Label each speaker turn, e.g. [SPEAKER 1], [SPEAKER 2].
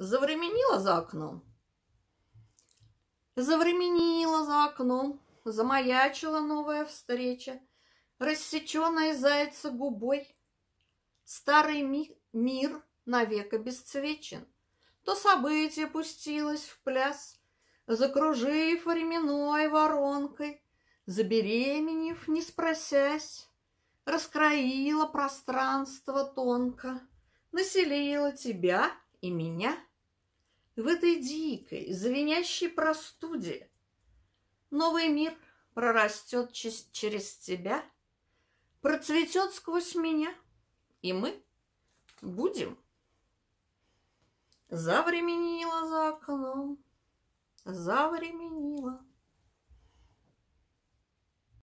[SPEAKER 1] Завременила за окном? Завременила за окном, замаячила новая встреча, рассеченная зайца губой. Старый ми мир навек обесцвечен, то событие пустилось в пляс, закружив временной воронкой, забеременев, не спросясь, раскроила пространство тонко, населила тебя и меня — в этой дикой, звенящей простуде. Новый мир прорастет через тебя, процветет сквозь меня, и мы будем. Завременила за окном, завременила.